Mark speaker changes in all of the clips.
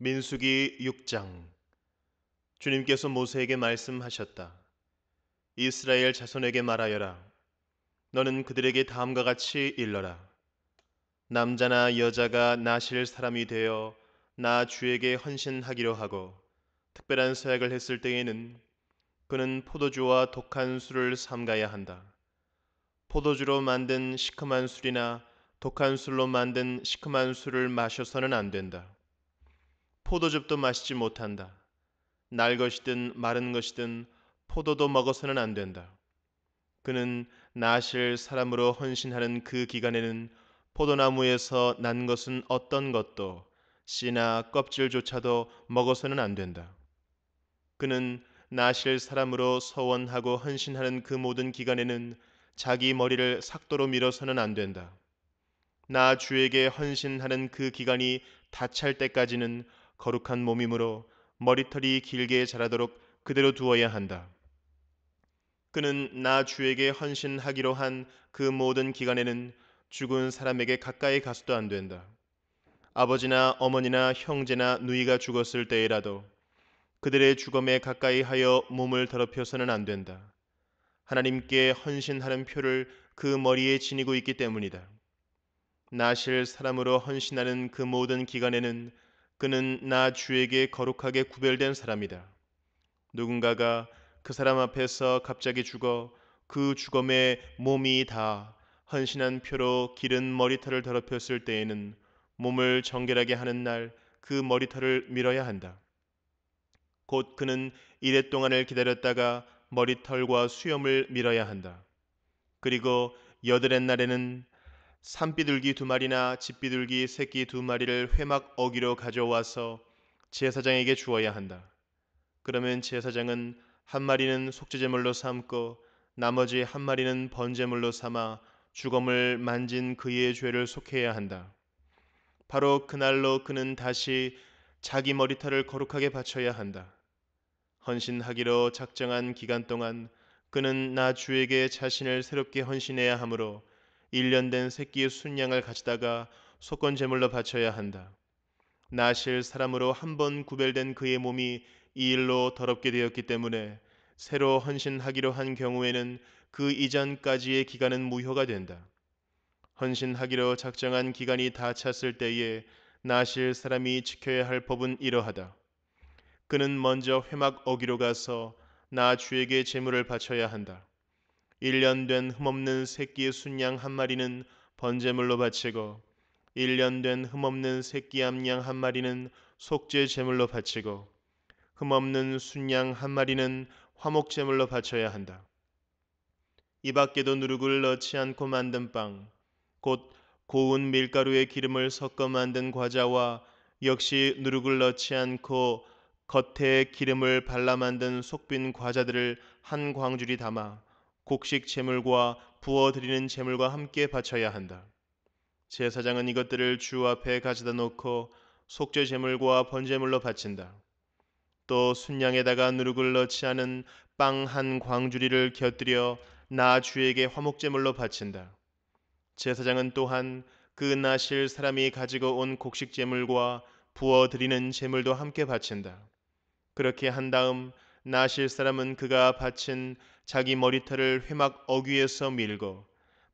Speaker 1: 민수기 6장 주님께서 모세에게 말씀하셨다. 이스라엘 자손에게 말하여라. 너는 그들에게 다음과 같이 일러라. 남자나 여자가 나실 사람이 되어 나 주에게 헌신하기로 하고 특별한 서약을 했을 때에는 그는 포도주와 독한 술을 삼가야 한다. 포도주로 만든 시큼한 술이나 독한 술로 만든 시큼한 술을 마셔서는 안 된다. 포도즙도 마시지 못한다. 날 것이든 마른 것이든 포도도 먹어서는 안 된다. 그는 나실 사람으로 헌신하는 그 기간에는 포도나무에서 난 것은 어떤 것도 씨나 껍질조차도 먹어서는 안 된다. 그는 나실 사람으로 서원하고 헌신하는 그 모든 기간에는 자기 머리를 삭도로 밀어서는 안 된다. 나 주에게 헌신하는 그 기간이 다찰 때까지는 거룩한 몸이므로 머리털이 길게 자라도록 그대로 두어야 한다. 그는 나 주에게 헌신하기로 한 그 모든 기간에는 죽은 사람에게 가까이 가서도 안 된다. 아버지나 어머니나 형제나 누이가 죽었을 때에라도 그들의 죽음에 가까이 하여 몸을 더럽혀서는 안 된다. 하나님께 헌신하는 표를 그 머리에 지니고 있기 때문이다. 나실 사람으로 헌신하는 그 모든 기간에는 그는 나 주에게 거룩하게 구별된 사람이다. 누군가가 그 사람 앞에서 갑자기 죽어 그 죽음에 몸이 다 헌신한 표로 기른 머리털을 더럽혔을 때에는 몸을 정결하게 하는 날 그 머리털을 밀어야 한다. 곧 그는 이래 동안을 기다렸다가 머리털과 수염을 밀어야 한다. 그리고 여드렛 날에는 산비둘기 두 마리나 집비둘기 새끼 두 마리를 회막 어기로 가져와서 제사장에게 주어야 한다. 그러면 제사장은 한 마리는 속죄제물로 삼고 나머지 한 마리는 번제물로 삼아 주검을 만진 그의 죄를 속해야 한다. 바로 그날로 그는 다시 자기 머리털을 거룩하게 바쳐야 한다. 헌신하기로 작정한 기간 동안 그는 나 주에게 자신을 새롭게 헌신해야 하므로 1년 된 새끼 의 순양을 가지다가 속건 제물로 바쳐야 한다. 나실 사람으로 한 번 구별된 그의 몸이 이 일로 더럽게 되었기 때문에 새로 헌신하기로 한 경우에는 그 이전까지의 기간은 무효가 된다. 헌신하기로 작정한 기간이 다 찼을 때에 나실 사람이 지켜야 할 법은 이러하다. 그는 먼저 회막 어귀로 가서 나주에게 제물을 바쳐야 한다. 1년 된 흠없는 새끼의 순양 한 마리는 번제물로 바치고 1년 된 흠없는 새끼 암양 한 마리는 속죄 제물로 바치고 흠없는 순양 한 마리는 화목 제물로 바쳐야 한다. 이 밖에도 누룩을 넣지 않고 만든 빵, 곧 고운 밀가루에 기름을 섞어 만든 과자와 역시 누룩을 넣지 않고 겉에 기름을 발라 만든 속빈 과자들을 한 광줄이 담아 곡식 제물과 부어 드리는 제물과 함께 바쳐야 한다. 제사장은 이것들을 주 앞에 가져다 놓고 속죄 제물과 번제물로 바친다. 또 순양에다가 누룩을 넣지 않은 빵 한 광주리를 곁들여 나 주에게 화목제물로 바친다. 제사장은 또한 그 나실 사람이 가지고 온 곡식 제물과 부어 드리는 제물도 함께 바친다. 그렇게 한 다음 나실 사람은 그가 바친 자기 머리털을 회막 어귀에서 밀고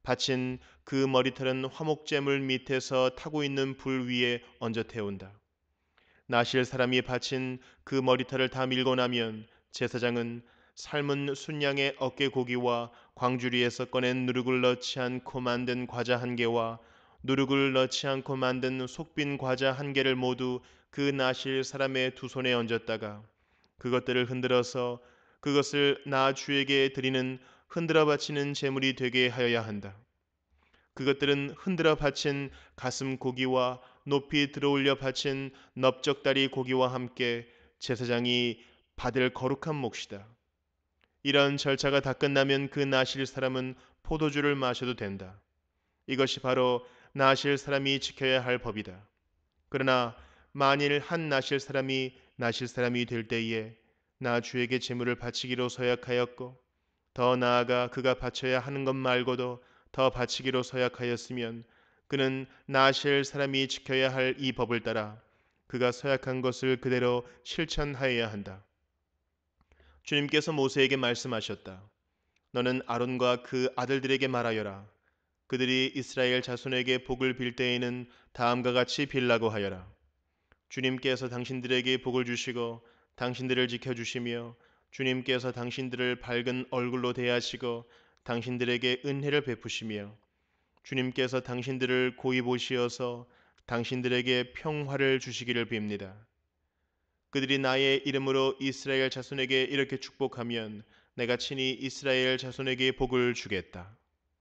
Speaker 1: 바친 그 머리털은 화목재물 밑에서 타고 있는 불 위에 얹어 태운다. 나실 사람이 바친 그 머리털을 다 밀고 나면 제사장은 삶은 순양의 어깨 고기와 광주리에서 꺼낸 누룩을 넣지 않고 만든 과자 한 개와 누룩을 넣지 않고 만든 속빈 과자 한 개를 모두 그 나실 사람의 두 손에 얹었다가 그것들을 흔들어서 그것을 나 주에게 드리는 흔들어 바치는 재물이 되게 하여야 한다. 그것들은 흔들어 바친 가슴 고기와 높이 들어올려 바친 넓적다리 고기와 함께 제사장이 받을 거룩한 몫이다. 이런 절차가 다 끝나면 그 나실 사람은 포도주를 마셔도 된다. 이것이 바로 나실 사람이 지켜야 할 법이다. 그러나 만일 한 나실 사람이 나실 사람이 될 때에 나 주에게 재물을 바치기로 서약하였고 더 나아가 그가 바쳐야 하는 것 말고도 더 바치기로 서약하였으면 그는 나실 사람이 지켜야 할 이 법을 따라 그가 서약한 것을 그대로 실천하여야 한다. 주님께서 모세에게 말씀하셨다. 너는 아론과 그 아들들에게 말하여라. 그들이 이스라엘 자손에게 복을 빌 때에는 다음과 같이 빌라고 하여라. 주님께서 당신들에게 복을 주시고 당신들을 지켜주시며 주님께서 당신들을 밝은 얼굴로 대하시고 당신들에게 은혜를 베푸시며 주님께서 당신들을 고이 보시어서 당신들에게 평화를 주시기를 빕니다. 그들이 나의 이름으로 이스라엘 자손에게 이렇게 축복하면 내가 친히 이스라엘 자손에게 복을 주겠다.